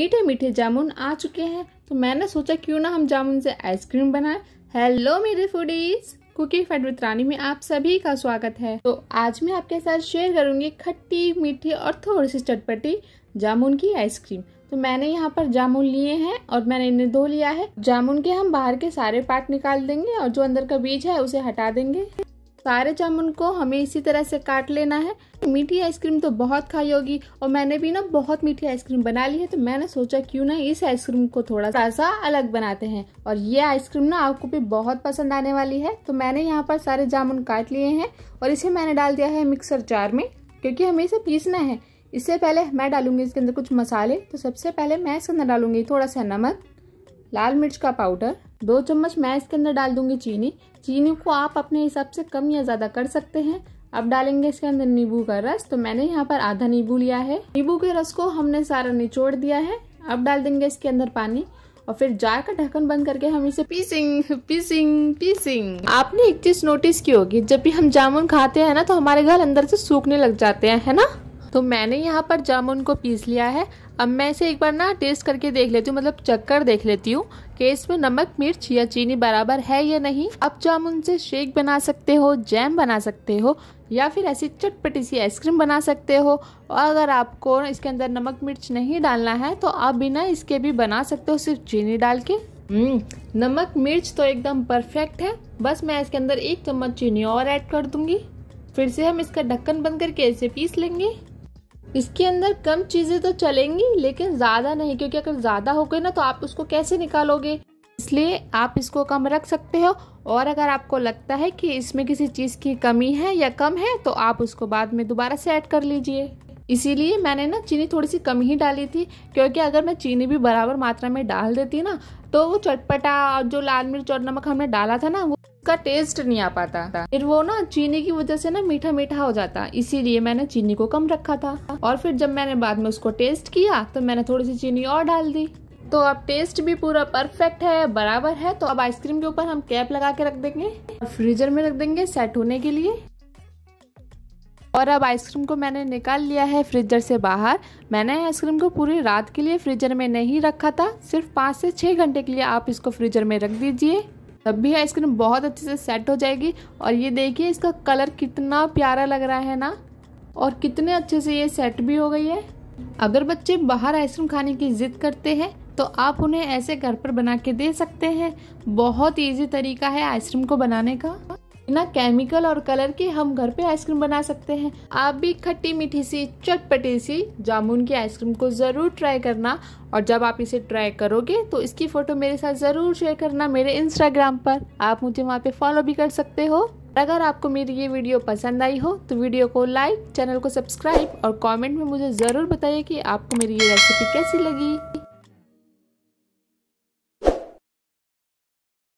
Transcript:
मीठे मीठे जामुन आ चुके हैं तो मैंने सोचा क्यों ना हम जामुन से आइसक्रीम बनाएं हेलो मेरे foodies cooking fat with Rani में आप सभी का स्वागत है तो आज मैं आपके साथ शेयर करूंगी खट्टी मीठी और थोड़ी सी चटपटी जामुन की आइसक्रीम तो मैंने यहाँ पर जामुन लिए हैं और मैंने इन्हें धो लिया है जामुन के हम बाहर के सारे पार्ट निकाल देंगे और जो अंदर का बीज है उसे हटा देंगे सारे जामुन को हमें इसी तरह से काट लेना है मीठी आइसक्रीम तो बहुत खाई होगी और मैंने भी ना बहुत मीठी आइसक्रीम बना ली है तो मैंने सोचा क्यों ना इस आइसक्रीम को थोड़ा सा अलग बनाते हैं और ये आइसक्रीम ना आपको भी बहुत पसंद आने वाली है तो मैंने यहाँ पर सारे जामुन काट लिए हैं और इसे मैंने डाल दिया है मिक्सर जार में क्योंकि हमें इसे पीसना है इससे पहले मैं डालूंगी इसके अंदर कुछ मसाले तो सबसे पहले मैं इसके अंदर डालूंगी थोड़ा सा नमक लाल मिर्च का पाउडर दो चम्मच मैं इसके अंदर डाल दूंगी चीनी चीनी को आप अपने हिसाब से कम या ज़्यादा कर सकते हैं अब डालेंगे इसके अंदर नींबू का रस तो मैंने यहाँ पर आधा नींबू लिया है नींबू के रस को हमने सारा निचोड़ दिया है अब डाल देंगे इसके अंदर पानी और फिर जार का ढक्कन बंद करके हम इसे पीसिंग पीसिंग पीसिंग आपने एक चीज नोटिस की होगी जब भी हम जामुन खाते हैं ना तो हमारे घर अंदर से सूखने लग जाते हैं है ना तो मैंने यहाँ पर जामुन को पीस लिया है अब मैं इसे एक बार ना टेस्ट करके देख लेती हूँ मतलब चक्कर देख लेती हूँ कि इसमें नमक मिर्च या चीनी बराबर है या नहीं आप जामुन से शेक बना सकते हो जैम बना सकते हो या फिर ऐसी चटपटी सी आइसक्रीम बना सकते हो और अगर आपको इसके अंदर नमक मिर्च नहीं डालना है तो आप बिना इसके भी बना सकते हो सिर्फ चीनी डाल के हम्म, नमक मिर्च तो एकदम परफेक्ट है बस मैं इसके अंदर एक चम्मच चीनी और ऐड कर दूंगी फिर से हम इसका ढक्कन बंद करके ऐसे पीस लेंगे इसके अंदर कम चीज़ें तो चलेंगी लेकिन ज़्यादा नहीं क्योंकि अगर ज़्यादा हो गई ना तो आप उसको कैसे निकालोगे इसलिए आप इसको कम रख सकते हो और अगर आपको लगता है कि इसमें किसी चीज़ की कमी है या कम है तो आप उसको बाद में दोबारा से ऐड कर लीजिए इसीलिए मैंने ना चीनी थोड़ी सी कम ही डाली थी क्योंकि अगर मैं चीनी भी बराबर मात्रा में डाल देती ना तो वो चटपटा और जो लाल मिर्च और नमक हमने डाला था ना वो का टेस्ट नहीं आ पाता था फिर वो ना चीनी की वजह से ना मीठा मीठा हो जाता इसीलिए मैंने चीनी को कम रखा था और फिर जब मैंने बाद में उसको टेस्ट किया तो मैंने थोड़ी सी चीनी और डाल दी तो अब टेस्ट भी पूरा परफेक्ट है बराबर है तो अब आइसक्रीम के ऊपर हम कैप लगा के रख देंगे फ्रीजर में रख देंगे सेट होने के लिए और अब आइसक्रीम को मैंने निकाल लिया है फ्रीजर से बाहर मैंने आइसक्रीम को पूरी रात के लिए फ्रीजर में नहीं रखा था सिर्फ पाँच से छः घंटे के लिए आप इसको फ्रीजर में रख दीजिए तब भी आइसक्रीम हाँ, तो बहुत अच्छे से सेट हो जाएगी और ये देखिए इसका कलर कितना प्यारा लग रहा है ना और कितने अच्छे से ये सेट भी हो गई है अगर बच्चे बाहर आइसक्रीम खाने की जिद करते हैं तो आप उन्हें ऐसे घर पर बना के दे सकते हैं बहुत ईजी तरीका है आइसक्रीम को बनाने का बिना केमिकल और कलर के हम घर पे आइसक्रीम बना सकते हैं आप भी खट्टी मीठी सी चटपटी सी जामुन की आइसक्रीम को ज़रूर ट्राई करना और जब आप इसे ट्राई करोगे तो इसकी फ़ोटो मेरे साथ ज़रूर शेयर करना मेरे इंस्टाग्राम पर आप मुझे वहाँ पे फॉलो भी कर सकते हो अगर आपको मेरी ये वीडियो पसंद आई हो तो वीडियो को लाइक चैनल को सब्सक्राइब और कमेंट में मुझे ज़रूर बताइए कि आपको मेरी ये रेसिपी कैसी लगी